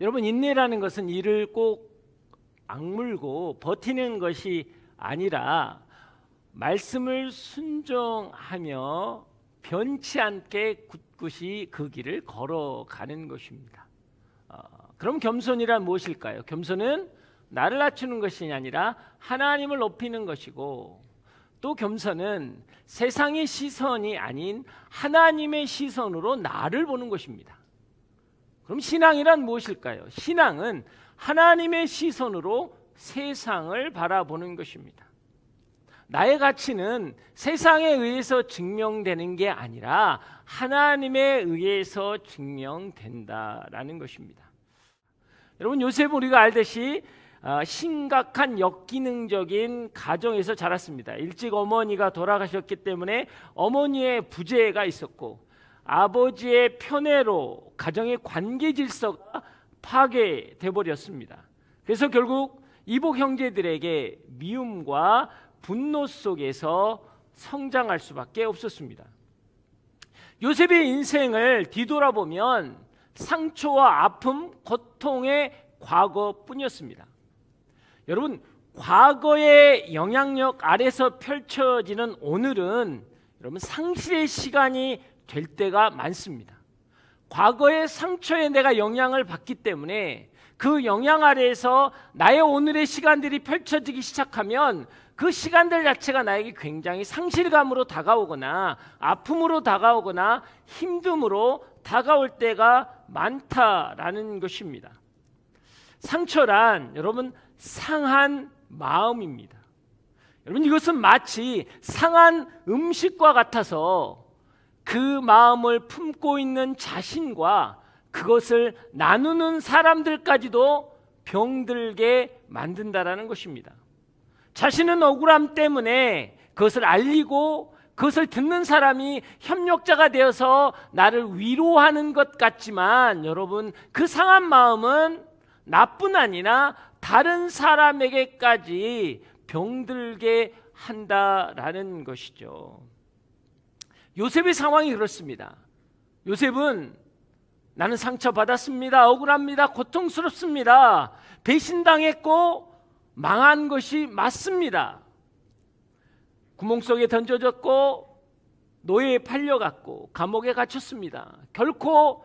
여러분 인내라는 것은 이를 꼭 악물고 버티는 것이 아니라 말씀을 순종하며 변치 않게 굳굳이 그 길을 걸어가는 것입니다. 어, 그럼 겸손이란 무엇일까요? 겸손은 나를 낮추는 것이 아니라 하나님을 높이는 것이고 또 겸손은 세상의 시선이 아닌 하나님의 시선으로 나를 보는 것입니다. 그럼 신앙이란 무엇일까요? 신앙은 하나님의 시선으로 세상을 바라보는 것입니다. 나의 가치는 세상에 의해서 증명되는 게 아니라 하나님에 의해서 증명된다라는 것입니다. 여러분 요새 우리가 알듯이 아, 심각한 역기능적인 가정에서 자랐습니다. 일찍 어머니가 돌아가셨기 때문에 어머니의 부재가 있었고 아버지의 편애로 가정의 관계 질서가 파괴돼 버렸습니다. 그래서 결국 이복 형제들에게 미움과 분노 속에서 성장할 수밖에 없었습니다. 요셉의 인생을 뒤돌아보면 상처와 아픔, 고통의 과거뿐이었습니다. 여러분, 과거의 영향력 아래서 펼쳐지는 오늘은 여러분 상실의 시간이 될 때가 많습니다. 과거의 상처에 내가 영향을 받기 때문에 그 영향 아래에서 나의 오늘의 시간들이 펼쳐지기 시작하면 그 시간들 자체가 나에게 굉장히 상실감으로 다가오거나 아픔으로 다가오거나 힘듦으로 다가올 때가 많다라는 것입니다. 상처란 여러분 상한 마음입니다. 여러분 이것은 마치 상한 음식과 같아서 그 마음을 품고 있는 자신과 그것을 나누는 사람들까지도 병들게 만든다라는 것입니다. 자신은 억울함 때문에 그것을 알리고 그것을 듣는 사람이 협력자가 되어서 나를 위로하는 것 같지만 여러분 그 상한 마음은 나뿐 아니라 다른 사람에게까지 병들게 한다라는 것이죠. 요셉의 상황이 그렇습니다. 요셉은 나는 상처받았습니다. 억울합니다. 고통스럽습니다. 배신당했고 망한 것이 맞습니다. 구멍 속에 던져졌고 노예에 팔려갔고 감옥에 갇혔습니다. 결코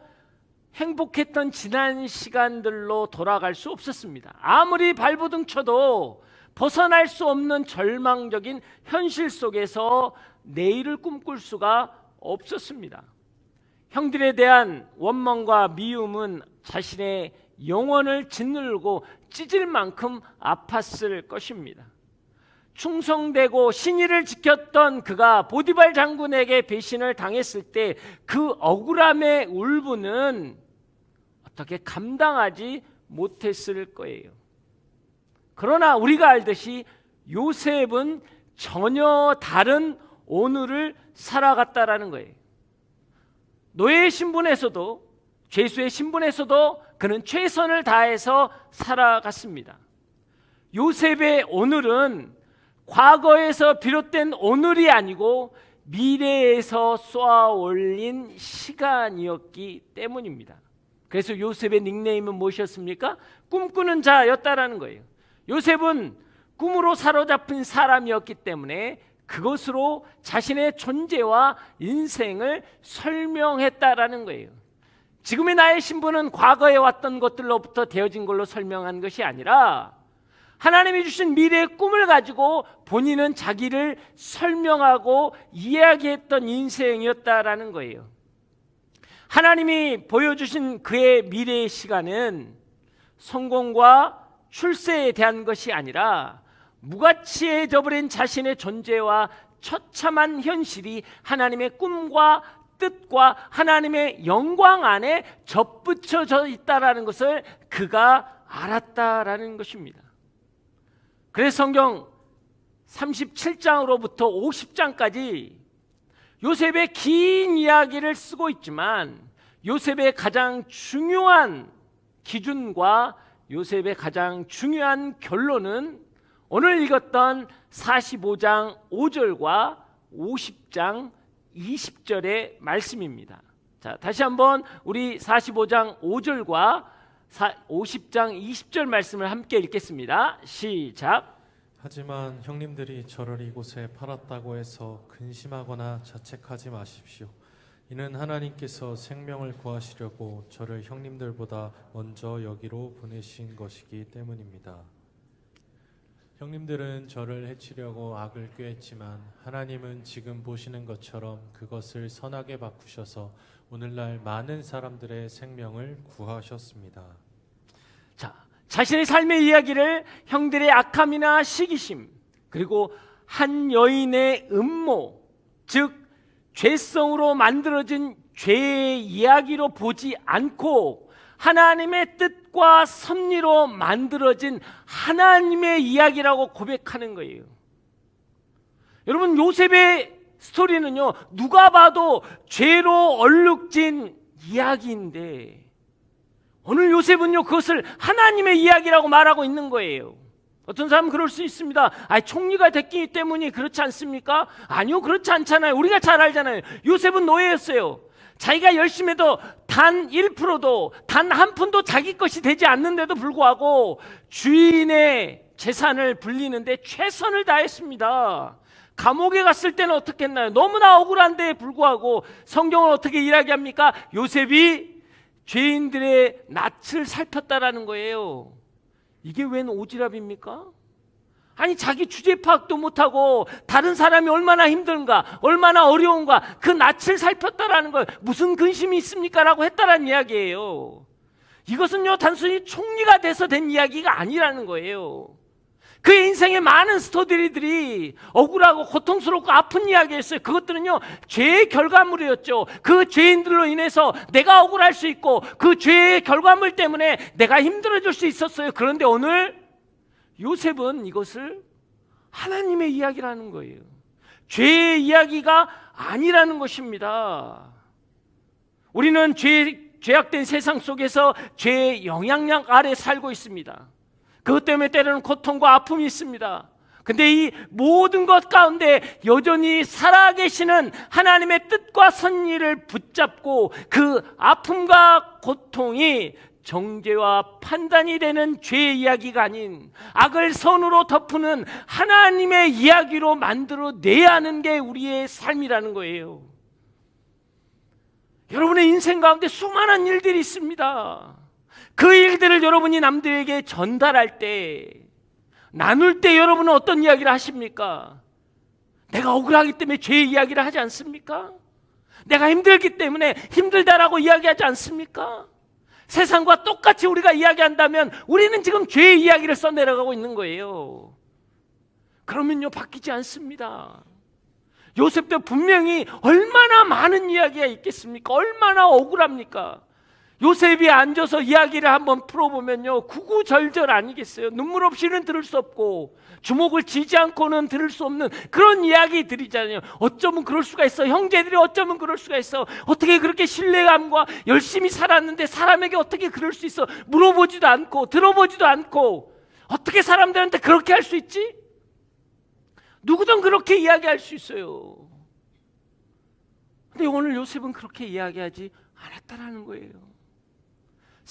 행복했던 지난 시간들로 돌아갈 수 없었습니다. 아무리 발버둥 쳐도 벗어날 수 없는 절망적인 현실 속에서 내일을 꿈꿀 수가 없었습니다. 형들에 대한 원망과 미움은 자신의 영혼을 짓누르고 찢을 만큼 아팠을 것입니다. 충성되고 신의를 지켰던 그가 보디발 장군에게 배신을 당했을 때 그 억울함의 울분은 어떻게 감당하지 못했을 거예요. 그러나 우리가 알듯이 요셉은 전혀 다른 오늘을 살아갔다라는 거예요. 노예의 신분에서도 죄수의 신분에서도 그는 최선을 다해서 살아갔습니다. 요셉의 오늘은 과거에서 비롯된 오늘이 아니고 미래에서 쏘아 올린 시간이었기 때문입니다. 그래서 요셉의 닉네임은 무엇이었습니까? 꿈꾸는 자였다라는 거예요. 요셉은 꿈으로 사로잡힌 사람이었기 때문에 그것으로 자신의 존재와 인생을 설명했다라는 거예요. 지금의 나의 신분은 과거에 왔던 것들로부터 되어진 걸로 설명한 것이 아니라 하나님이 주신 미래의 꿈을 가지고 본인은 자기를 설명하고 이야기했던 인생이었다라는 거예요. 하나님이 보여주신 그의 미래의 시간은 성공과 출세에 대한 것이 아니라 무가치해져버린 자신의 존재와 처참한 현실이 하나님의 꿈과 뜻과 하나님의 영광 안에 접붙여져 있다라는 것을 그가 알았다라는 것입니다. 그래서 성경 37장으로부터 50장까지 요셉의 긴 이야기를 쓰고 있지만 요셉의 가장 중요한 기준과 요셉의 가장 중요한 결론은 오늘 읽었던 45장 5절과 50장 20절의 말씀입니다. 자, 다시 한번 우리 45장 5절과 50장 20절 말씀을 함께 읽겠습니다. 시작. 하지만 형님들이 저를 이곳에 팔았다고 해서 근심하거나 자책하지 마십시오. 이는 하나님께서 생명을 구하시려고 저를 형님들보다 먼저 여기로 보내신 것이기 때문입니다. 형님들은 저를 해치려고 악을 꾀했지만 하나님은 지금 보시는 것처럼 그것을 선하게 바꾸셔서 오늘날 많은 사람들의 생명을 구하셨습니다. 자, 자신의 삶의 이야기를 형들의 악함이나 시기심 그리고 한 여인의 음모 즉 죄성으로 만들어진 죄의 이야기로 보지 않고 하나님의 뜻 뜻과 섭리로 만들어진 하나님의 이야기라고 고백하는 거예요. 여러분 요셉의 스토리는요. 누가 봐도 죄로 얼룩진 이야기인데 오늘 요셉은요. 그것을 하나님의 이야기라고 말하고 있는 거예요. 어떤 사람은 그럴 수 있습니다. 아, 총리가 됐기 때문이 그렇지 않습니까? 아니요, 그렇지 않잖아요. 우리가 잘 알잖아요. 요셉은 노예였어요. 자기가 열심히 해도 단 1%도 단 한 푼도 자기 것이 되지 않는데도 불구하고 주인의 재산을 불리는데 최선을 다했습니다. 감옥에 갔을 때는 어떻게 했나요? 너무나 억울한데 불구하고 성경은 어떻게 이야기합니까? 요셉이 죄인들의 낯을 살폈다라는 거예요. 이게 웬 오지랖입니까? 아니 자기 주제 파악도 못하고 다른 사람이 얼마나 힘든가 얼마나 어려운가 그 낯을 살폈다라는 걸 무슨 근심이 있습니까? 라고 했다라는 이야기예요 이것은요 단순히 총리가 돼서 된 이야기가 아니라는 거예요 그의 인생의 많은 스토리들이 억울하고 고통스럽고 아픈 이야기였어요. 그것들은요, 죄의 결과물이었죠. 그 죄인들로 인해서 내가 억울할 수 있고, 그 죄의 결과물 때문에 내가 힘들어질 수 있었어요. 그런데 오늘 요셉은 이것을 하나님의 이야기라는 거예요. 죄의 이야기가 아니라는 것입니다. 우리는 죄, 죄악된 세상 속에서 죄의 영향력 아래 살고 있습니다. 그것 때문에 때로는 고통과 아픔이 있습니다. 근데 이 모든 것 가운데 여전히 살아계시는 하나님의 뜻과 선의를 붙잡고 그 아픔과 고통이 정죄와 판단이 되는 죄의 이야기가 아닌 악을 선으로 덮는 하나님의 이야기로 만들어내야 하는 게 우리의 삶이라는 거예요. 여러분의 인생 가운데 수많은 일들이 있습니다. 그 일들을 여러분이 남들에게 전달할 때, 나눌 때 여러분은 어떤 이야기를 하십니까? 내가 억울하기 때문에 죄의 이야기를 하지 않습니까? 내가 힘들기 때문에 힘들다라고 이야기하지 않습니까? 세상과 똑같이 우리가 이야기한다면 우리는 지금 죄의 이야기를 써내려가고 있는 거예요. 그러면요, 바뀌지 않습니다. 요셉도 분명히 얼마나 많은 이야기가 있겠습니까? 얼마나 억울합니까? 요셉이 앉아서 이야기를 한번 풀어보면요. 구구절절 아니겠어요? 눈물 없이는 들을 수 없고, 주목을 지지 않고는 들을 수 없는 그런 이야기들이잖아요. 어쩌면 그럴 수가 있어. 형제들이 어쩌면 그럴 수가 있어. 어떻게 그렇게 신뢰감과 열심히 살았는데 사람에게 어떻게 그럴 수 있어? 물어보지도 않고, 들어보지도 않고, 어떻게 사람들한테 그렇게 할 수 있지? 누구든 그렇게 이야기할 수 있어요. 근데 오늘 요셉은 그렇게 이야기하지 않았다라는 거예요.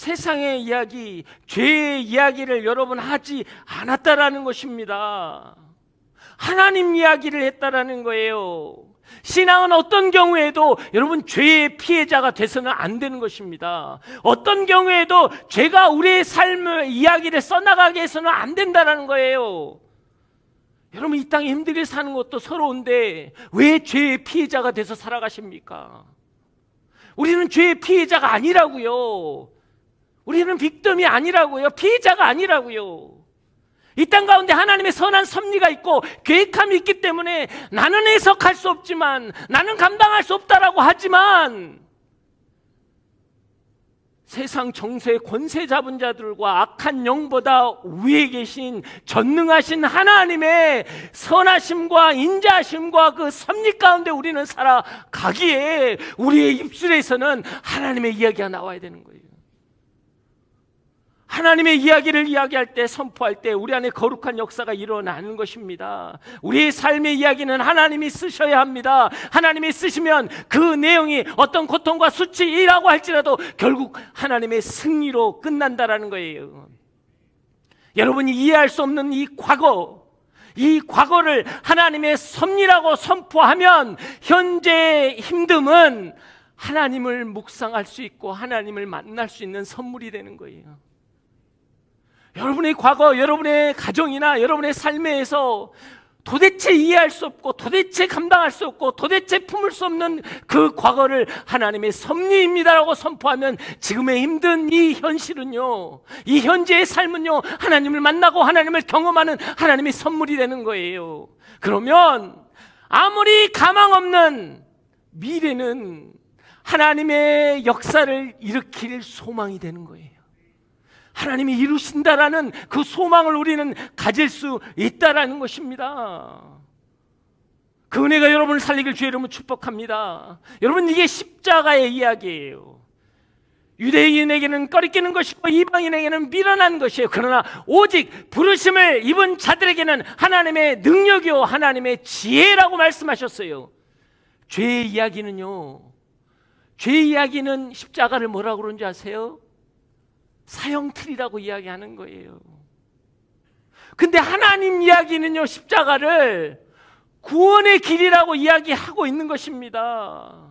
세상의 이야기, 죄의 이야기를 여러분 하지 않았다라는 것입니다. 하나님 이야기를 했다라는 거예요. 신앙은 어떤 경우에도 여러분 죄의 피해자가 돼서는 안 되는 것입니다. 어떤 경우에도 죄가 우리의 삶의 이야기를 써나가게 해서는 안 된다라는 거예요. 여러분 이 땅에 힘들게 사는 것도 서러운데 왜 죄의 피해자가 돼서 살아가십니까? 우리는 죄의 피해자가 아니라고요. 우리는 빅덤이 아니라고요. 피의자가 아니라고요. 이 땅 가운데 하나님의 선한 섭리가 있고 계획함이 있기 때문에 나는 해석할 수 없지만 나는 감당할 수 없다라고 하지만 세상 정세 권세 잡은 자들과 악한 영보다 위에 계신 전능하신 하나님의 선하심과 인자하심과 그 섭리 가운데 우리는 살아가기에 우리의 입술에서는 하나님의 이야기가 나와야 되는 거예요. 하나님의 이야기를 이야기할 때 선포할 때 우리 안에 거룩한 역사가 일어나는 것입니다. 우리 삶의 이야기는 하나님이 쓰셔야 합니다. 하나님이 쓰시면 그 내용이 어떤 고통과 수치라고 할지라도 결국 하나님의 승리로 끝난다라는 거예요. 여러분이 이해할 수 없는 이 과거 이 과거를 하나님의 섭리라고 선포하면 현재의 힘듦은 하나님을 묵상할 수 있고 하나님을 만날 수 있는 선물이 되는 거예요. 여러분의 과거, 여러분의 가정이나 여러분의 삶에서 도대체 이해할 수 없고 도대체 감당할 수 없고 도대체 품을 수 없는 그 과거를 하나님의 섭리입니다라고 선포하면 지금의 힘든 이 현실은요 이 현재의 삶은요 하나님을 만나고 하나님을 경험하는 하나님의 선물이 되는 거예요 그러면 아무리 가망 없는 미래는 하나님의 역사를 일으킬 소망이 되는 거예요 하나님이 이루신다라는 그 소망을 우리는 가질 수 있다라는 것입니다. 그 은혜가 여러분을 살리길 주의 이름으로 축복합니다. 여러분 이게 십자가의 이야기예요. 유대인에게는 꺼리끼는 것이고 이방인에게는 미련한 것이에요. 그러나 오직 부르심을 입은 자들에게는 하나님의 능력이요 하나님의 지혜라고 말씀하셨어요. 죄의 이야기는요. 죄의 이야기는 십자가를 뭐라고 그러지 아세요? 사형틀이라고 이야기하는 거예요. 근데 하나님 이야기는요, 십자가를 구원의 길이라고 이야기하고 있는 것입니다.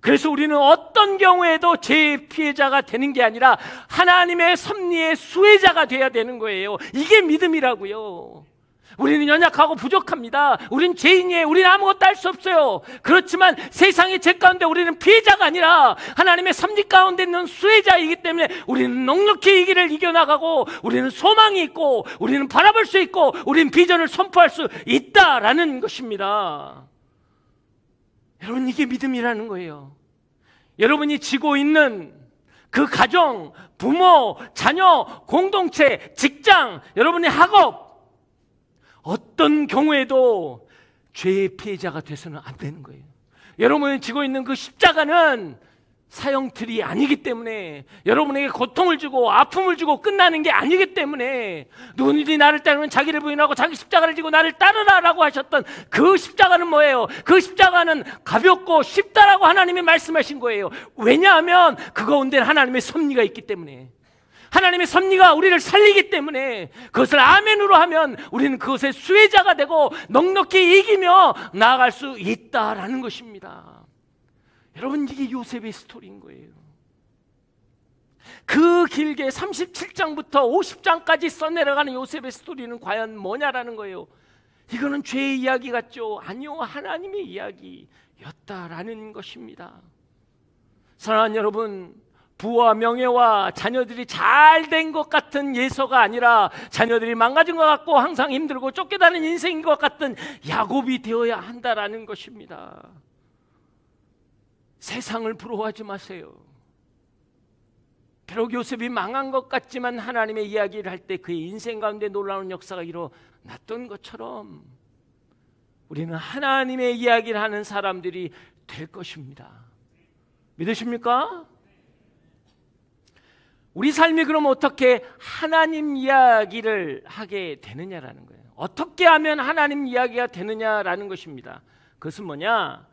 그래서 우리는 어떤 경우에도 죄의 피해자가 되는 게 아니라 하나님의 섭리의 수혜자가 돼야 되는 거예요. 이게 믿음이라고요. 우리는 연약하고 부족합니다. 우린 죄인이에요. 우린 아무것도 할 수 없어요. 그렇지만 세상의 죄 가운데 우리는 피해자가 아니라 하나님의 섭리 가운데 있는 수혜자이기 때문에 우리는 넉넉히 이 길을 이겨나가고 우리는 소망이 있고 우리는 바라볼 수 있고 우린 비전을 선포할 수 있다라는 것입니다. 여러분 이게 믿음이라는 거예요. 여러분이 지고 있는 그 가정, 부모, 자녀, 공동체, 직장, 여러분의 학업, 어떤 경우에도 죄의 피해자가 돼서는 안 되는 거예요. 여러분이 지고 있는 그 십자가는 사형틀이 아니기 때문에 여러분에게 고통을 주고 아픔을 주고 끝나는 게 아니기 때문에 누군지 나를 따르면 자기를 부인하고 자기 십자가를 지고 나를 따르라라고 하셨던 그 십자가는 뭐예요? 그 십자가는 가볍고 쉽다라고 하나님이 말씀하신 거예요. 왜냐하면 그 가운데 하나님의 섭리가 있기 때문에 하나님의 섭리가 우리를 살리기 때문에 그것을 아멘으로 하면 우리는 그것의 수혜자가 되고 넉넉히 이기며 나아갈 수 있다라는 것입니다. 여러분 이게 요셉의 스토리인 거예요. 그 길게 37장부터 50장까지 써내려가는 요셉의 스토리는 과연 뭐냐라는 거예요. 이거는 죄의 이야기 같죠? 아니요, 하나님의 이야기였다라는 것입니다. 사랑하는 여러분, 부와 명예와 자녀들이 잘 된 것 같은 예서가 아니라 자녀들이 망가진 것 같고 항상 힘들고 쫓겨다는 니 인생인 것 같은 야곱이 되어야 한다라는 것입니다. 세상을 부러워하지 마세요. 비록 요셉이 망한 것 같지만 하나님의 이야기를 할 때 그의 인생 가운데 놀라운 역사가 일어났던 것처럼 우리는 하나님의 이야기를 하는 사람들이 될 것입니다. 믿으십니까? 우리 삶이 그럼 어떻게 하나님 이야기를 하게 되느냐라는 거예요. 어떻게 하면 하나님 이야기가 되느냐라는 것입니다. 그것은 뭐냐?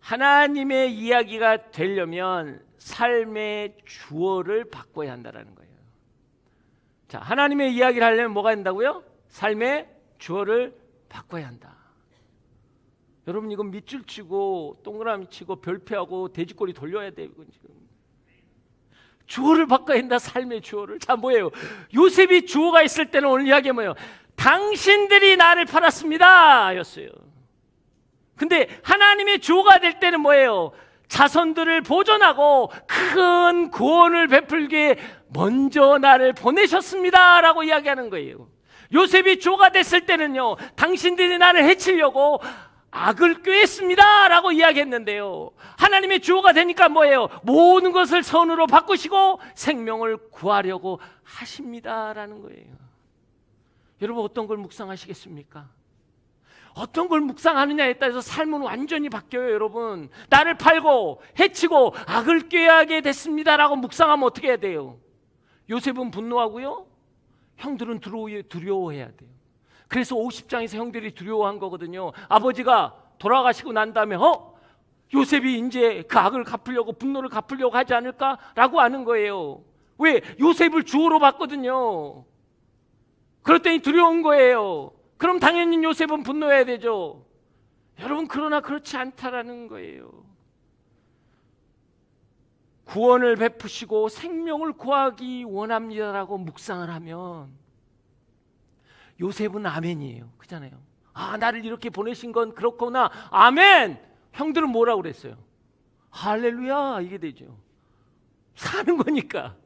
하나님의 이야기가 되려면 삶의 주어를 바꿔야 한다라는 거예요. 자, 하나님의 이야기를 하려면 뭐가 된다고요? 삶의 주어를 바꿔야 한다. 여러분 이건 밑줄 치고 동그라미 치고 별표하고 돼지꼬리 돌려야 돼요, 이건 지금. 주어를 바꿔야 된다. 삶의 주어를. 자, 뭐예요? 요셉이 주어가 있을 때는 오늘 이야기 뭐예요? 당신들이 나를 팔았습니다. 였어요. 근데 하나님의 주어가 될 때는 뭐예요? 자손들을 보존하고 큰 구원을 베풀게 먼저 나를 보내셨습니다. 라고 이야기하는 거예요. 요셉이 주어가 됐을 때는요, 당신들이 나를 해치려고 악을 꾀했습니다. 라고 이야기했는데요. 하나님의 주어가 되니까 뭐예요? 모든 것을 선으로 바꾸시고 생명을 구하려고 하십니다. 라는 거예요. 여러분, 어떤 걸 묵상하시겠습니까? 어떤 걸 묵상하느냐에 따라서 삶은 완전히 바뀌어요, 여러분. 나를 팔고, 해치고, 악을 꾀하게 됐습니다라고 묵상하면 어떻게 해야 돼요? 요셉은 분노하고요, 형들은 두려워해야 돼요. 그래서 50장에서 형들이 두려워한 거거든요. 아버지가 돌아가시고 난 다음에 어? 요셉이 이제 그 악을 갚으려고 분노를 갚으려고 하지 않을까라고 하는 거예요. 왜? 요셉을 주호로 봤거든요. 그랬더니 두려운 거예요. 그럼 당연히 요셉은 분노해야 되죠. 여러분 그러나 그렇지 않다라는 거예요. 구원을 베푸시고 생명을 구하기 원합니다라고 묵상을 하면 요셉은 아멘이에요. 그잖아요. 아, 나를 이렇게 보내신 건 그렇구나. 아멘! 형들은 뭐라고 그랬어요? 할렐루야! 이게 되죠. 사는 거니까.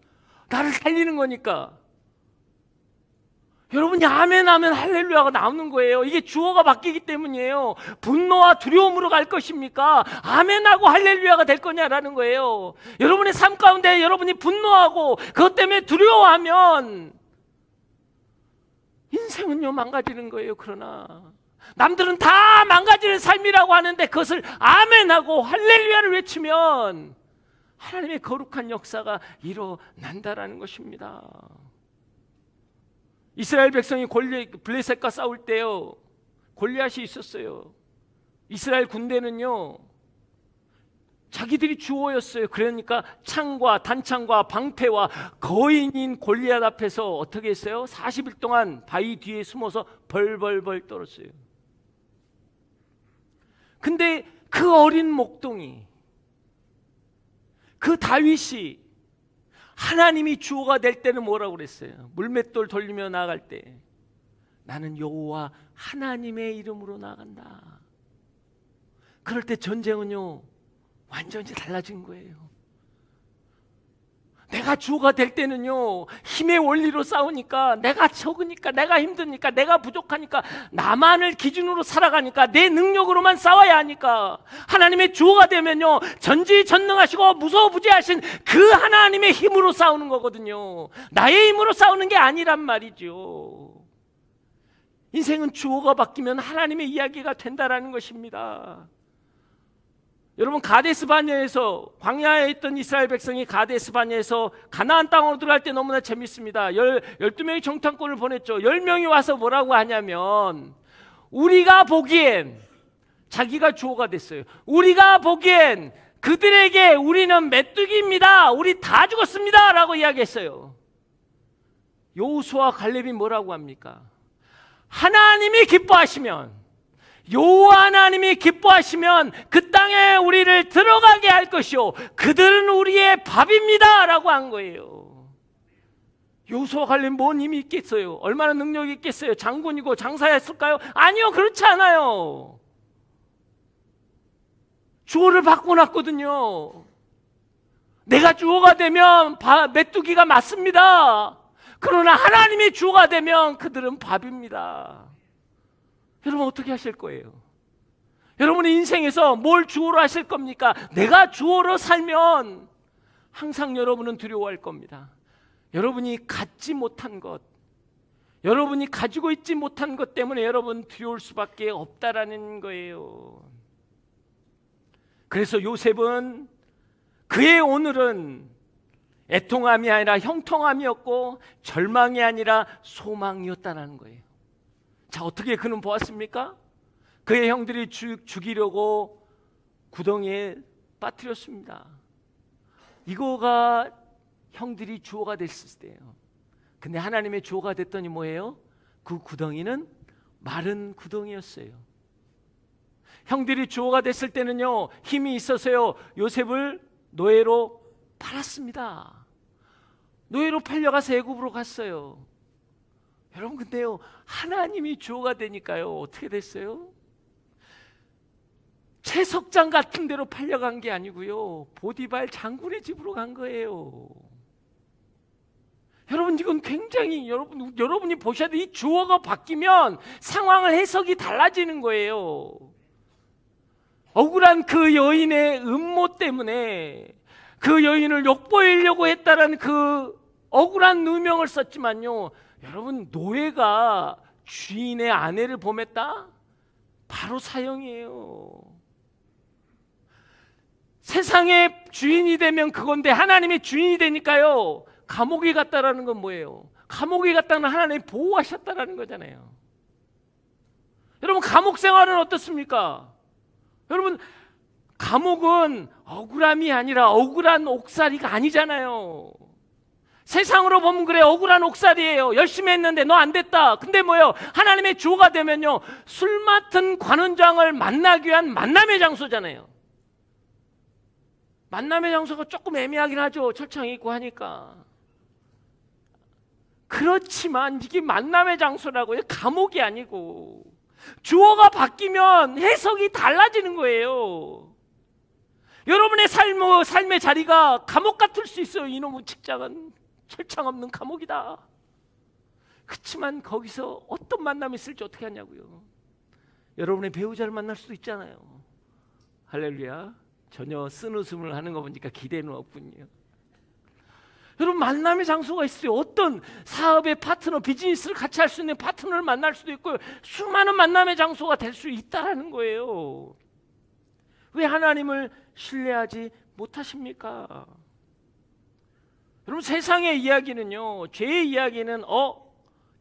나를 살리는 거니까. 여러분이 아멘 아멘, 할렐루야가 나오는 거예요. 이게 주어가 바뀌기 때문이에요. 분노와 두려움으로 갈 것입니까? 아멘하고 할렐루야가 될 거냐라는 거예요. 여러분의 삶 가운데 여러분이 분노하고 그것 때문에 두려워하면 인생은요 망가지는 거예요. 그러나 남들은 다 망가지는 삶이라고 하는데 그것을 아멘하고 할렐루야를 외치면 하나님의 거룩한 역사가 일어난다라는 것입니다. 이스라엘 백성이 골리, 블레셋과 싸울 때요 골리앗이 있었어요. 이스라엘 군대는요 자기들이 주어였어요. 그러니까 창과 단창과 방패와 거인인 골리앗 앞에서 어떻게 했어요? 40일 동안 바위 뒤에 숨어서 벌벌벌 떨었어요. 근데 그 어린 목동이 그 다윗이 하나님이 주어가 될 때는 뭐라고 그랬어요? 물맷돌 돌리며 나갈때 나는 여호와 하나님의 이름으로 나간다. 그럴 때 전쟁은요 완전히 달라진 거예요. 내가 주가 될 때는요, 힘의 원리로 싸우니까, 내가 적으니까, 내가 힘드니까, 내가 부족하니까, 나만을 기준으로 살아가니까, 내 능력으로만 싸워야 하니까, 하나님의 주가 되면요, 전지전능하시고 무서부지하신 그 하나님의 힘으로 싸우는 거거든요. 나의 힘으로 싸우는 게 아니란 말이죠. 인생은 주어가 바뀌면 하나님의 이야기가 된다라는 것입니다. 여러분 가데스 바냐에서 광야에 있던 이스라엘 백성이 가데스 바냐에서 가나안 땅으로 들어갈 때 너무나 재밌습니다. 열, 12명이 정탐꾼을 보냈죠. 10명이 와서 뭐라고 하냐면 우리가 보기엔 자기가 주어가 됐어요. 우리가 보기엔 그들에게 우리는 메뚜기입니다. 우리 다 죽었습니다. 라고 이야기했어요. 요수와 갈렙이 뭐라고 합니까? 하나님이 기뻐하시면 요호 하나님이 기뻐하시면 그 땅에 우리를 들어가게 할 것이요 그들은 우리의 밥입니다라고 한 거예요. 요소와 관련 뭔 힘이 있겠어요? 얼마나 능력이 있겠어요? 장군이고 장사했을까요 아니요 그렇지 않아요. 주어를 바꿔놨거든요. 내가 주어가 되면 바, 메뚜기가 맞습니다. 그러나 하나님이 주어가 되면 그들은 밥입니다. 여러분 어떻게 하실 거예요? 여러분의 인생에서 뭘 주어로 하실 겁니까? 내가 주어로 살면 항상 여러분은 두려워할 겁니다. 여러분이 갖지 못한 것, 여러분이 가지고 있지 못한 것 때문에 여러분 두려울 수밖에 없다라는 거예요. 그래서 요셉은 그의 오늘은 애통함이 아니라 형통함이었고 절망이 아니라 소망이었다는 거예요. 자, 어떻게 그는 보았습니까? 그의 형들이 죽, 죽이려고 구덩이에 빠뜨렸습니다. 이거가 형들이 주어가 됐을 때예요. 근데 하나님의 주어가 됐더니 뭐예요? 그 구덩이는 마른 구덩이였어요. 형들이 주어가 됐을 때는요, 힘이 있어서요, 요셉을 노예로 팔았습니다. 노예로 팔려가서 애굽으로 갔어요. 여러분 근데요 하나님이 주어가 되니까요 어떻게 됐어요? 채석장 같은 데로 팔려간 게 아니고요 보디발 장군의 집으로 간 거예요 여러분 이건 굉장히 여러분 여러분이 보셔야 돼. 이 주어가 바뀌면 상황을 해석이 달라지는 거예요. 억울한 그 여인의 음모 때문에 그 여인을 욕보이려고 했다는그 억울한 누명을 썼지만요. 여러분 노예가 주인의 아내를 범했다? 바로 사형이에요. 세상의 주인이 되면 그건데 하나님의 주인이 되니까요. 감옥에 갔다라는 건 뭐예요? 감옥에 갔다는 하나님 보호하셨다라는 거잖아요. 여러분 감옥 생활은 어떻습니까? 여러분 감옥은 억울함이 아니라 억울한 옥살이가 아니잖아요. 세상으로 보면 그래 억울한 옥살이에요 열심히 했는데 너 안 됐다 근데 뭐요 하나님의 주가 되면요 술 맡은 관원장을 만나기 위한 만남의 장소잖아요 만남의 장소가 조금 애매하긴 하죠 철창이 있고 하니까 그렇지만 이게 만남의 장소라고요 감옥이 아니고 주어가 바뀌면 해석이 달라지는 거예요 여러분의 삶, 삶의 자리가 감옥 같을 수 있어요 이놈의 직장은 철창 없는 감옥이다. 그렇지만 거기서 어떤 만남이 있을지 어떻게 하냐고요. 여러분의 배우자를 만날 수도 있잖아요. 할렐루야. 전혀 쓴웃음을 하는 거 보니까 기대는 없군요. 여러분 만남의 장소가 있어요. 어떤 사업의 파트너, 비즈니스를 같이 할 수 있는 파트너를 만날 수도 있고요. 수많은 만남의 장소가 될 수 있다라는 거예요. 왜 하나님을 신뢰하지 못하십니까? 여러분 세상의 이야기는요. 죄의 이야기는 어?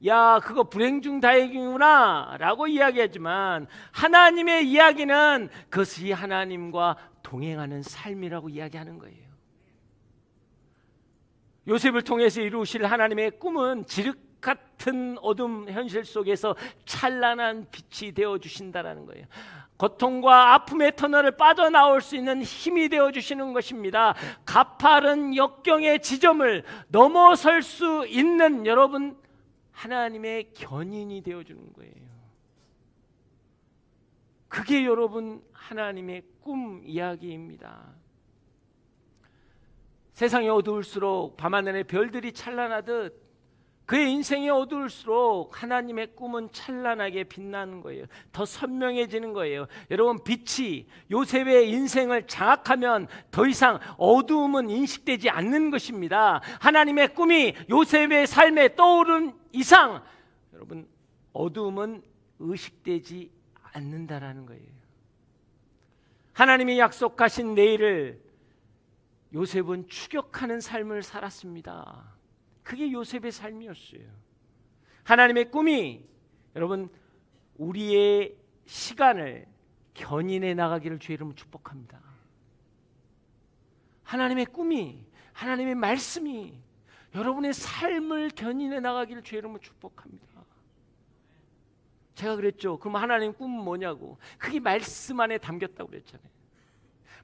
야 그거 불행 중 다행이구나 라고 이야기하지만 하나님의 이야기는 그것이 하나님과 동행하는 삶이라고 이야기하는 거예요. 요셉을 통해서 이루실 하나님의 꿈은 지륵 같은 어둠 현실 속에서 찬란한 빛이 되어 주신다라는 거예요. 고통과 아픔의 터널을 빠져나올 수 있는 힘이 되어 주시는 것입니다. 가파른 역경의 지점을 넘어설 수 있는 여러분 하나님의 견인이 되어 주는 거예요. 그게 여러분 하나님의 꿈 이야기입니다. 세상이 어두울수록 밤하늘의 별들이 찬란하듯 그의 인생이 어두울수록 하나님의 꿈은 찬란하게 빛나는 거예요. 더 선명해지는 거예요. 여러분 빛이 요셉의 인생을 장악하면 더 이상 어두움은 인식되지 않는 것입니다. 하나님의 꿈이 요셉의 삶에 떠오른 이상 여러분 어두움은 의식되지 않는다라는 거예요. 하나님이 약속하신 내일을 요셉은 추격하는 삶을 살았습니다. 그게 요셉의 삶이었어요. 하나님의 꿈이 여러분 우리의 시간을 견인해 나가기를 주의 이름으로 축복합니다. 하나님의 꿈이 하나님의 말씀이 여러분의 삶을 견인해 나가기를 주의 이름으로 축복합니다. 제가 그랬죠. 그럼 하나님 꿈은 뭐냐고. 그게 말씀 안에 담겼다고 그랬잖아요.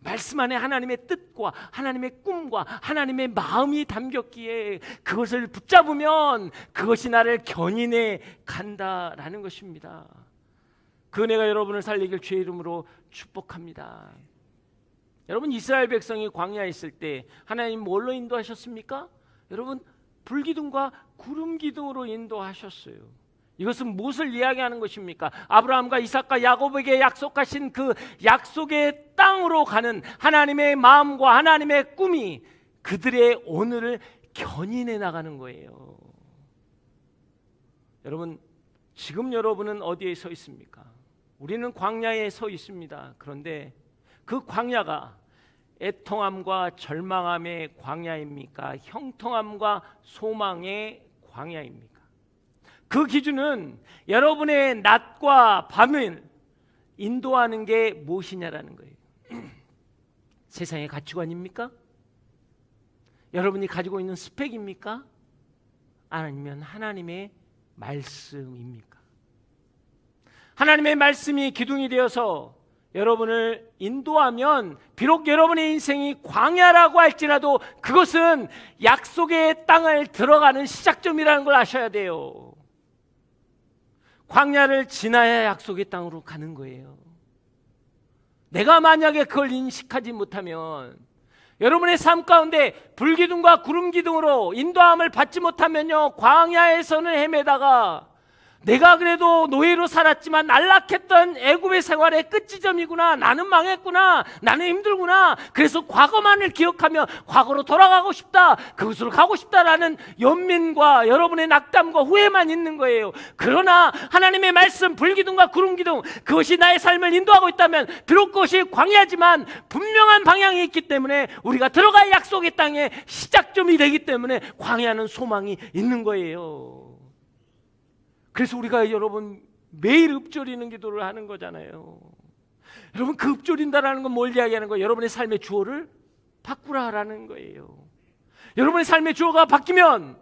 말씀 안에 하나님의 뜻과 하나님의 꿈과 하나님의 마음이 담겼기에 그것을 붙잡으면 그것이 나를 견인해 간다라는 것입니다. 그내가 여러분을 살리길 주의 이름으로 축복합니다. 여러분 이스라엘 백성이 광야에 있을 때 하나님 뭘로 인도하셨습니까? 여러분 불기둥과 구름 기둥으로 인도하셨어요. 이것은 무엇을 이야기하는 것입니까? 아브라함과 이삭과 야곱에게 약속하신 그 약속의 땅으로 가는 하나님의 마음과 하나님의 꿈이 그들의 오늘을 견인해 나가는 거예요. 여러분, 지금 여러분은 어디에 서 있습니까? 우리는 광야에 서 있습니다. 그런데 그 광야가 애통함과 절망함의 광야입니까? 형통함과 소망의 광야입니까? 그 기준은 여러분의 낮과 밤을 인도하는 게 무엇이냐라는 거예요. 세상의 가치관입니까? 여러분이 가지고 있는 스펙입니까? 아니면 하나님의 말씀입니까? 하나님의 말씀이 기둥이 되어서 여러분을 인도하면 비록 여러분의 인생이 광야라고 할지라도 그것은 약속의 땅을 들어가는 시작점이라는 걸 아셔야 돼요. 광야를 지나야 약속의 땅으로 가는 거예요. 내가 만약에 그걸 인식하지 못하면 여러분의 삶 가운데 불기둥과 구름기둥으로 인도함을 받지 못하면요. 광야에서는 헤매다가 내가 그래도 노예로 살았지만 안락했던 애굽의 생활의 끝지점이구나. 나는 망했구나. 나는 힘들구나. 그래서 과거만을 기억하며 과거로 돌아가고 싶다. 그것으로 가고 싶다라는 연민과 여러분의 낙담과 후회만 있는 거예요. 그러나 하나님의 말씀 불기둥과 구름기둥 그것이 나의 삶을 인도하고 있다면 비록 그것이 광야지만 분명한 방향이 있기 때문에 우리가 들어갈 약속의 땅의 시작점이 되기 때문에 광야는 소망이 있는 거예요. 그래서 우리가 여러분 매일 읊조리는 기도를 하는 거잖아요. 여러분 그 읊조린다라는 건 뭘 이야기하는 거예요? 여러분의 삶의 주어를 바꾸라라는 거예요. 여러분의 삶의 주어가 바뀌면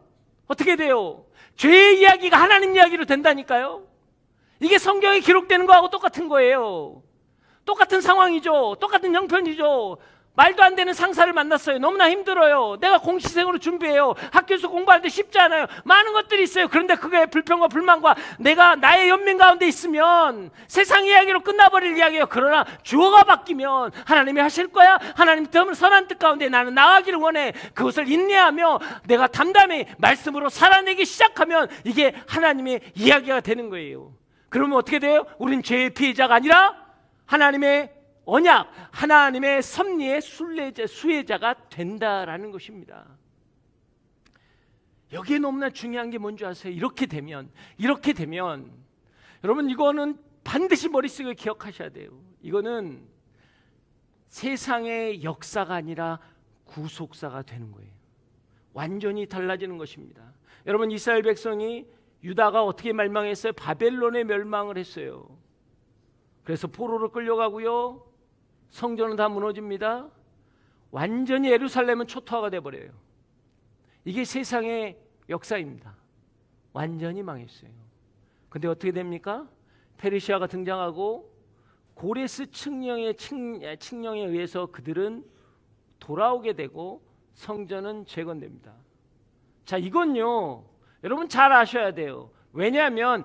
어떻게 돼요? 죄의 이야기가 하나님 이야기로 된다니까요. 이게 성경에 기록되는 거하고 똑같은 거예요. 똑같은 상황이죠. 똑같은 형편이죠. 말도 안 되는 상사를 만났어요. 너무나 힘들어요. 내가 공시생으로 준비해요. 학교에서 공부하는데 쉽지 않아요. 많은 것들이 있어요. 그런데 그게 불평과 불만과 내가 나의 연민 가운데 있으면 세상 이야기로 끝나버릴 이야기예요. 그러나 주어가 바뀌면 하나님이 하실 거야. 하나님 때문 선한 뜻 가운데 나는 나가기를 원해. 그것을 인내하며 내가 담담히 말씀으로 살아내기 시작하면 이게 하나님의 이야기가 되는 거예요. 그러면 어떻게 돼요? 우린 죄의 피해자가 아니라 하나님의 언약 하나님의 섭리의 순례자 수혜자가 된다라는 것입니다. 여기에 너무나 중요한 게 뭔지 아세요? 이렇게 되면 이렇게 되면 여러분 이거는 반드시 머릿속에 기억하셔야 돼요. 이거는 세상의 역사가 아니라 구속사가 되는 거예요. 완전히 달라지는 것입니다. 여러분 이스라엘 백성이 유다가 어떻게 멸망했어요? 바벨론에 멸망을 했어요. 그래서 포로로 끌려가고요. 성전은 다 무너집니다. 완전히 예루살렘은 초토화가 돼 버려요. 이게 세상의 역사입니다. 완전히 망했어요. 근데 어떻게 됩니까? 페르시아가 등장하고 고레스 측령의 측령에 아, 의해서 그들은 돌아오게 되고 성전은 재건됩니다. 자, 이건요. 여러분 잘 아셔야 돼요. 왜냐하면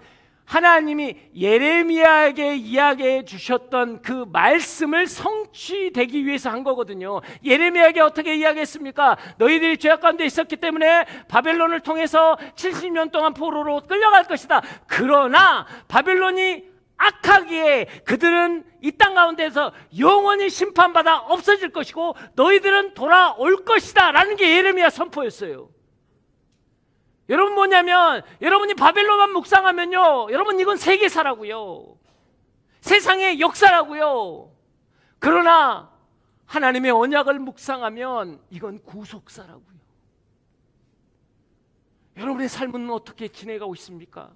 하나님이 예레미야에게 이야기해 주셨던 그 말씀을 성취되기 위해서 한 거거든요. 예레미야에게 어떻게 이야기했습니까? 너희들이 죄악 가운데 있었기 때문에 바벨론을 통해서 70년 동안 포로로 끌려갈 것이다. 그러나 바벨론이 악하기에 그들은 이 땅 가운데서 영원히 심판받아 없어질 것이고 너희들은 돌아올 것이다. 라는 게 예레미야 선포였어요. 여러분 뭐냐면 여러분이 바벨로만 묵상하면요. 여러분 이건 세계사라고요. 세상의 역사라고요. 그러나 하나님의 언약을 묵상하면 이건 구속사라고요. 여러분의 삶은 어떻게 지내가고 있습니까?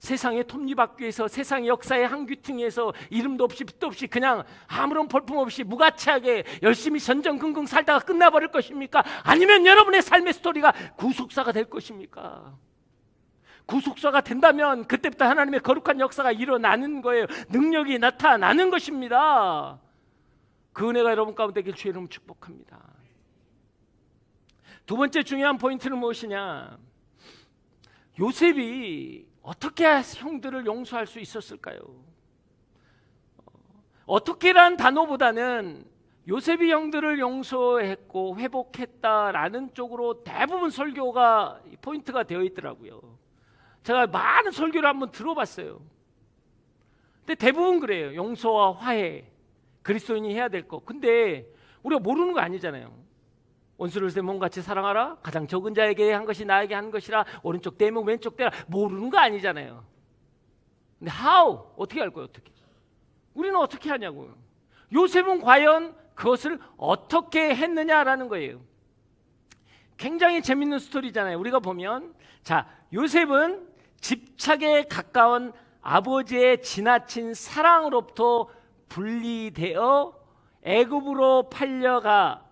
세상의 톱니바퀴에서 세상의 역사의 한귀퉁이에서 이름도 없이 빛도 없이 그냥 아무런 볼품 없이 무가치하게 열심히 전전긍긍 살다가 끝나버릴 것입니까? 아니면 여러분의 삶의 스토리가 구속사가 될 것입니까? 구속사가 된다면 그때부터 하나님의 거룩한 역사가 일어나는 거예요. 능력이 나타나는 것입니다. 그 은혜가 여러분 가운데 길 주의 이름 축복합니다. 두 번째 중요한 포인트는 무엇이냐? 요셉이 어떻게 형들을 용서할 수 있었을까요? 어, 어떻게란 단어보다는 요셉이 형들을 용서했고 회복했다라는 쪽으로 대부분 설교가 포인트가 되어 있더라고요. 제가 많은 설교를 한번 들어봤어요. 근데 대부분 그래요. 용서와 화해. 그리스도인이 해야 될 거. 근데 우리가 모르는 거 아니잖아요. 원수를 세 몸같이 사랑하라 가장 적은 자에게 한 것이 나에게 한 것이라 오른쪽 대목 왼쪽 대라 모르는 거 아니잖아요 근데 how? 어떻게 할 거예요 어떻게 우리는 어떻게 하냐고요 요셉은 과연 그것을 어떻게 했느냐라는 거예요 굉장히 재밌는 스토리잖아요 우리가 보면 자 요셉은 집착에 가까운 아버지의 지나친 사랑으로부터 분리되어 애굽으로 팔려가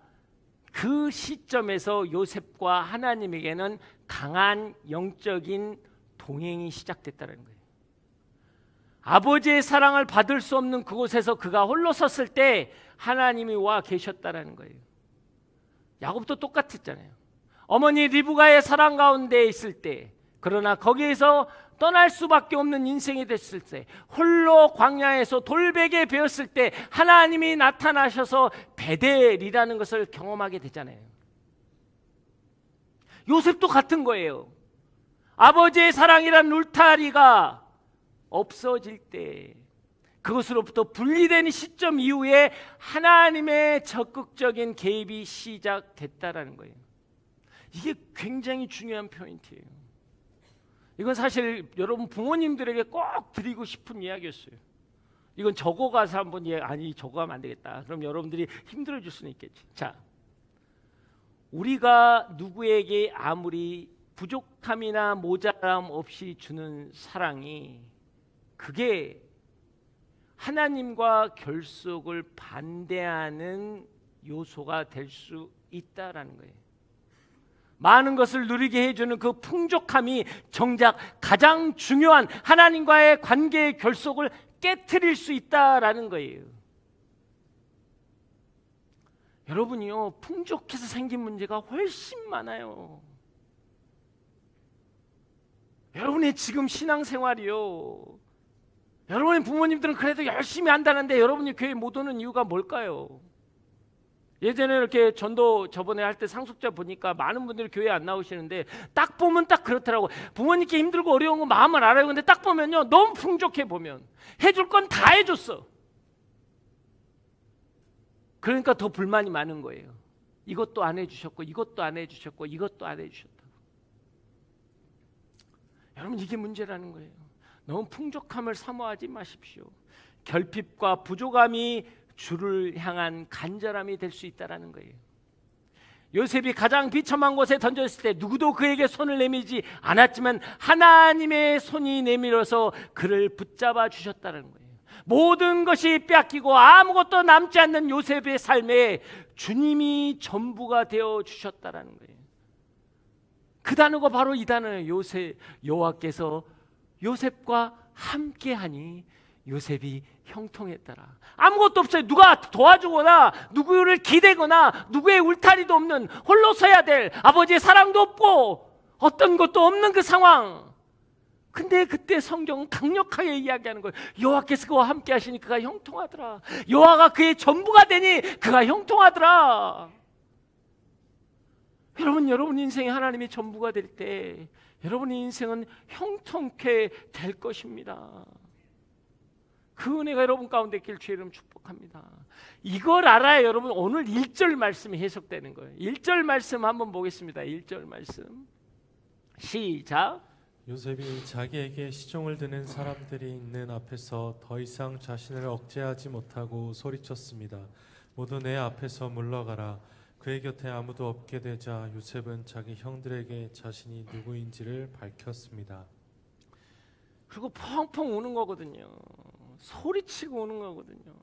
그 시점에서 요셉과 하나님에게는 강한 영적인 동행이 시작됐다는 거예요. 아버지의 사랑을 받을 수 없는 그곳에서 그가 홀로 섰을 때 하나님이 와 계셨다라는 거예요. 야곱도 똑같았잖아요. 어머니 리브가의 사랑 가운데 있을 때 그러나 거기에서 떠날 수밖에 없는 인생이 됐을 때 홀로 광야에서 돌베개 베었을 때 하나님이 나타나셔서 베델이라는 것을 경험하게 되잖아요 요셉도 같은 거예요 아버지의 사랑이란 울타리가 없어질 때 그것으로부터 분리된 시점 이후에 하나님의 적극적인 개입이 시작됐다라는 거예요 이게 굉장히 중요한 포인트예요 이건 사실 여러분 부모님들에게 꼭 드리고 싶은 이야기였어요. 이건 저거 가서 한번 예, 아니 저거 하면 안 되겠다. 그럼 여러분들이 힘들어질 수는 있겠지. 자, 우리가 누구에게 아무리 부족함이나 모자람 없이 주는 사랑이 그게 하나님과 결속을 반대하는 요소가 될 수 있다라는 거예요. 많은 것을 누리게 해주는 그 풍족함이 정작 가장 중요한 하나님과의 관계의 결속을 깨뜨릴 수 있다라는 거예요. 여러분이요, 풍족해서 생긴 문제가 훨씬 많아요. 여러분의 지금 신앙생활이요. 여러분의 부모님들은 그래도 열심히 한다는데 여러분이 교회 못 오는 이유가 뭘까요? 예전에 이렇게 전도 저번에 할 때 상속자 보니까 많은 분들이 교회 안 나오시는데 딱 보면 딱 그렇더라고. 부모님께 힘들고 어려운 거 마음을 알아요. 근데 딱 보면요. 너무 풍족해 보면. 해줄 건 다 해줬어. 그러니까 더 불만이 많은 거예요. 이것도 안 해주셨고, 이것도 안 해주셨고, 이것도 안 해주셨다고. 여러분, 이게 문제라는 거예요. 너무 풍족함을 사모하지 마십시오. 결핍과 부족함이 주를 향한 간절함이 될 수 있다라는 거예요. 요셉이 가장 비참한 곳에 던졌을 때 누구도 그에게 손을 내밀지 않았지만 하나님의 손이 내밀어서 그를 붙잡아 주셨다는 거예요. 모든 것이 빼앗기고 아무것도 남지 않는 요셉의 삶에 주님이 전부가 되어 주셨다는 거예요. 그 단어가 바로 이 단어예요. 요셉 여호와께서 요셉과 함께하니 요셉이 형통에 따라 아무것도 없어요. 누가 도와주거나 누구를 기대거나 누구의 울타리도 없는 홀로 서야 될 아버지의 사랑도 없고 어떤 것도 없는 그 상황. 근데 그때 성경은 강력하게 이야기하는 거예요. 여호와께서 그와 함께 하시니 그가 형통하더라. 여호와가 그의 전부가 되니 그가 형통하더라. 여러분, 여러분 인생이 하나님이 전부가 될 때 여러분의 인생은 형통케 될 것입니다. 그 은혜가 여러분 가운데 있길 주의 이름 축복합니다. 이걸 알아야 여러분 오늘 1절 말씀이 해석되는 거예요. 1절 말씀 한번 보겠습니다. 1절 말씀. 시작. 요셉이 자기에게 시종을 드는 사람들이 있는 앞에서 더 이상 자신을 억제하지 못하고 소리쳤습니다. 모두 내 앞에서 물러가라. 그의 곁에 아무도 없게 되자 요셉은 자기 형들에게 자신이 누구인지를 밝혔습니다. 그리고 펑펑 우는 거거든요. 소리치고 오는 거거든요.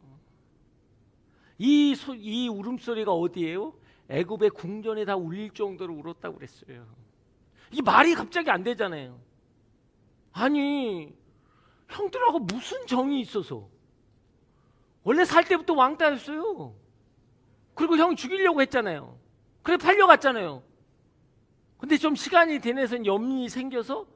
이, 소, 이 울음소리가 어디예요? 애굽의 궁전에 다 울릴 정도로 울었다고 그랬어요. 이 말이 갑자기 안 되잖아요. 아니, 형들하고 무슨 정이 있어서? 원래 살 때부터 왕따였어요. 그리고 형 죽이려고 했잖아요. 그래 팔려갔잖아요. 근데 좀 시간이 되내서 염이 생겨서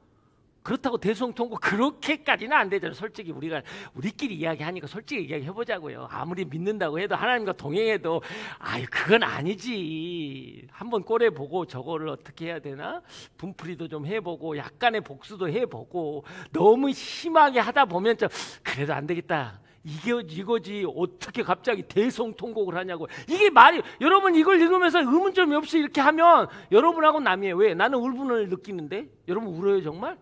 그렇다고 대성통고 그렇게까지는 안 되잖아요. 솔직히 우리가 우리끼리 이야기하니까 솔직히 이야기해 보자고요. 아무리 믿는다고 해도 하나님과 동행해도 아유 그건 아니지. 한번 꼬래 보고 저거를 어떻게 해야 되나 분풀이도 좀 해보고 약간의 복수도 해보고 너무 심하게 하다 보면 좀 그래도 안 되겠다. 이게 이거지 어떻게 갑자기 대성통곡을 하냐고 이게 말이 여러분 이걸 읽으면서 의문점이 없이 이렇게 하면 여러분하고 남이에요 왜 나는 울분을 느끼는데 여러분 울어요 정말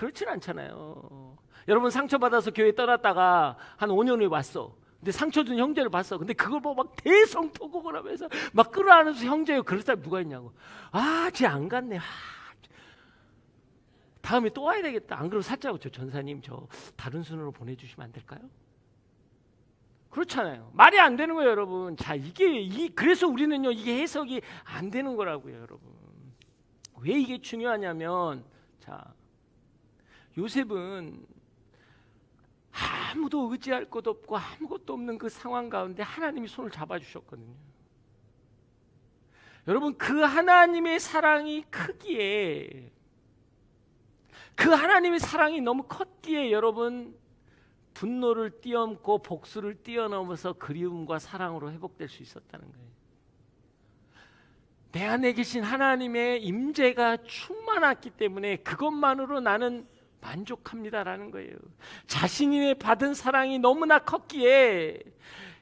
그렇진 않잖아요. 여러분 상처받아서 교회 떠났다가 한 5년 후 왔어. 근데 상처 준 형제를 봤어. 근데 그걸 보고 막 대성토곡을 하면서 막 끌어안으면서 형제요. 그럴 사람 누가 있냐고. 아, 쟤 안 갔네. 아, 다음에 또 와야 되겠다. 안 그러면 살자고 저 전사님 저 다른 순으로 보내주시면 안 될까요? 그렇잖아요. 말이 안 되는 거예요, 여러분. 자, 이게 이 그래서 우리는요 이게 해석이 안 되는 거라고요, 여러분. 왜 이게 중요하냐면 자 요셉은 아무도 의지할 것 없고 아무것도 없는 그 상황 가운데 하나님이 손을 잡아주셨거든요. 여러분, 그 하나님의 사랑이 크기에 그 하나님의 사랑이 너무 컸기에 여러분 분노를 뛰어넘고 복수를 뛰어넘어서 그리움과 사랑으로 회복될 수 있었다는 거예요. 내 안에 계신 하나님의 임재가 충만했기 때문에 그것만으로 나는 만족합니다라는 거예요. 자신이 받은 사랑이 너무나 컸기에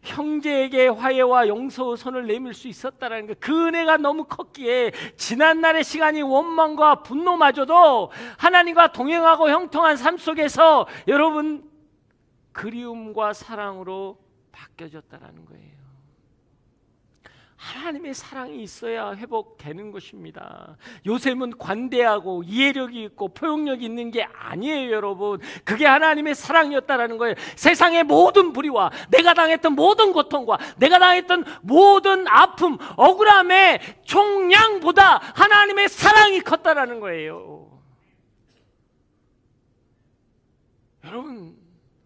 형제에게 화해와 용서의 손을 내밀 수 있었다라는 거. 그 은혜가 너무 컸기에 지난날의 시간이 원망과 분노마저도 하나님과 동행하고 형통한 삶 속에서 여러분 그리움과 사랑으로 바뀌어졌다라는 거예요. 하나님의 사랑이 있어야 회복되는 것입니다. 요셉은 관대하고 이해력이 있고 포용력이 있는 게 아니에요, 여러분. 그게 하나님의 사랑이었다라는 거예요. 세상의 모든 불의와 내가 당했던 모든 고통과 내가 당했던 모든 아픔, 억울함의 총량보다 하나님의 사랑이 컸다라는 거예요. 여러분,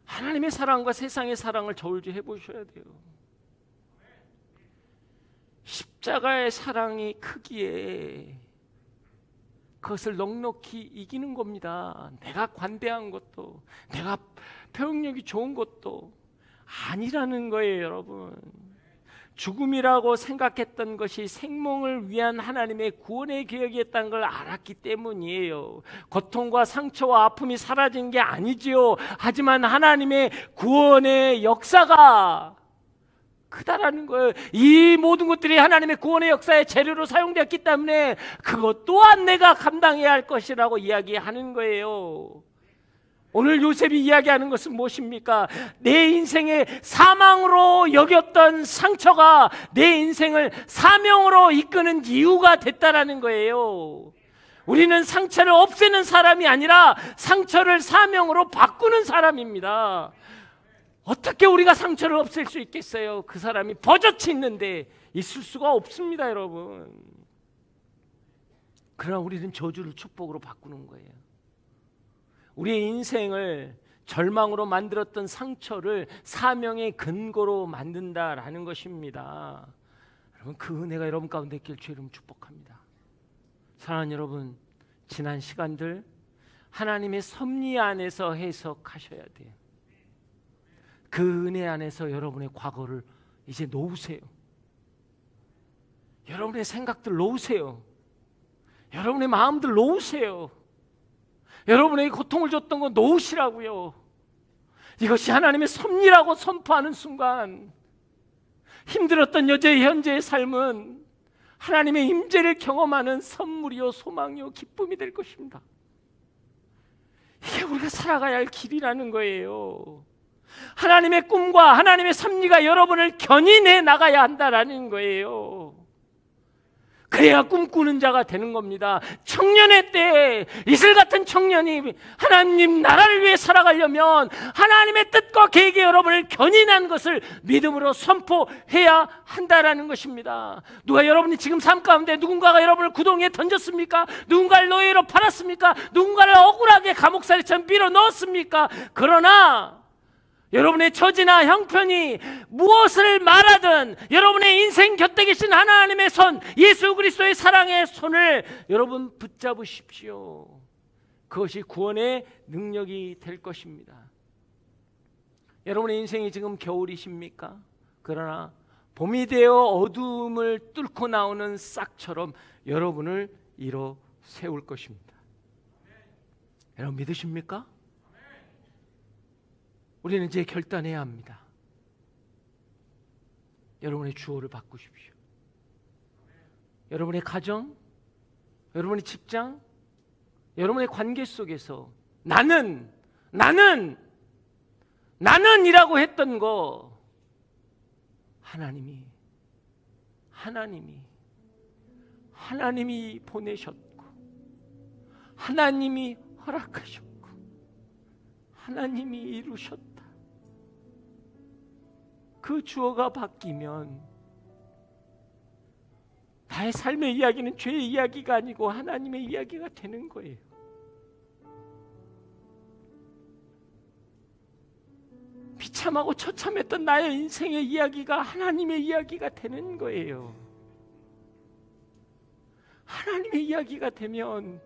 하나님의 사랑과 세상의 사랑을 저울질해 보셔야 돼요. 십자가의 사랑이 크기에 그것을 넉넉히 이기는 겁니다. 내가 관대한 것도, 내가 표현력이 좋은 것도 아니라는 거예요, 여러분. 죽음이라고 생각했던 것이 생명을 위한 하나님의 구원의 계획이었다는 걸 알았기 때문이에요. 고통과 상처와 아픔이 사라진 게 아니지요. 하지만 하나님의 구원의 역사가 크다라는 거예요. 이 모든 것들이 하나님의 구원의 역사의 재료로 사용되었기 때문에 그것 또한 내가 감당해야 할 것이라고 이야기하는 거예요. 오늘 요셉이 이야기하는 것은 무엇입니까? 내 인생의 사망으로 여겼던 상처가 내 인생을 사명으로 이끄는 이유가 됐다라는 거예요. 우리는 상처를 없애는 사람이 아니라 상처를 사명으로 바꾸는 사람입니다. 어떻게 우리가 상처를 없앨 수 있겠어요? 그 사람이 버젓이 있는데 있을 수가 없습니다, 여러분. 그러나 우리는 저주를 축복으로 바꾸는 거예요. 우리의 인생을 절망으로 만들었던 상처를 사명의 근거로 만든다라는 것입니다. 여러분 그 은혜가 여러분 가운데 있길 주 이름 축복합니다. 사랑하는 여러분 지난 시간들 하나님의 섭리 안에서 해석하셔야 돼요. 그 은혜 안에서 여러분의 과거를 이제 놓으세요. 여러분의 생각들 놓으세요. 여러분의 마음들 놓으세요. 여러분에 고통을 줬던 거 놓으시라고요. 이것이 하나님의 섭리라고 선포하는 순간 힘들었던 여자의 현재의 삶은 하나님의 임재를 경험하는 선물이요 소망이요 기쁨이 될 것입니다. 이게 우리가 살아가야 할 길이라는 거예요. 하나님의 꿈과 하나님의 섭리가 여러분을 견인해 나가야 한다라는 거예요. 그래야 꿈꾸는 자가 되는 겁니다. 청년의 때 이슬 같은 청년이 하나님 나라를 위해 살아가려면 하나님의 뜻과 계획에 여러분을 견인한 것을 믿음으로 선포해야 한다라는 것입니다. 누가 여러분이 지금 삶 가운데 누군가가 여러분을 구덩이에 던졌습니까? 누군가를 노예로 팔았습니까? 누군가를 억울하게 감옥살이처럼 밀어 넣었습니까? 그러나 여러분의 처지나 형편이 무엇을 말하든 여러분의 인생 곁에 계신 하나님의 손, 예수 그리스도의 사랑의 손을 여러분 붙잡으십시오. 그것이 구원의 능력이 될 것입니다. 여러분의 인생이 지금 겨울이십니까? 그러나 봄이 되어 어둠을 뚫고 나오는 싹처럼 여러분을 일어 세울 것입니다. 여러분 믿으십니까? 우리는 이제 결단해야 합니다. 여러분의 주어를 바꾸십시오. 여러분의 가정, 여러분의 직장, 여러분의 관계 속에서 나는, 나는, 나는이라고 했던 거 하나님이, 하나님이, 하나님이 보내셨고, 하나님이 허락하셨고, 하나님이 이루셨고, 그 주어가 바뀌면 나의 삶의 이야기는 죄의 이야기가 아니고 하나님의 이야기가 되는 거예요. 비참하고 처참했던 나의 인생의 이야기가 하나님의 이야기가 되는 거예요. 하나님의 이야기가 되면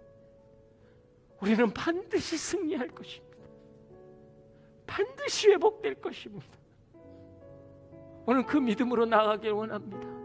우리는 반드시 승리할 것입니다. 반드시 회복될 것입니다. 오늘 그 믿음으로 나가길 원합니다.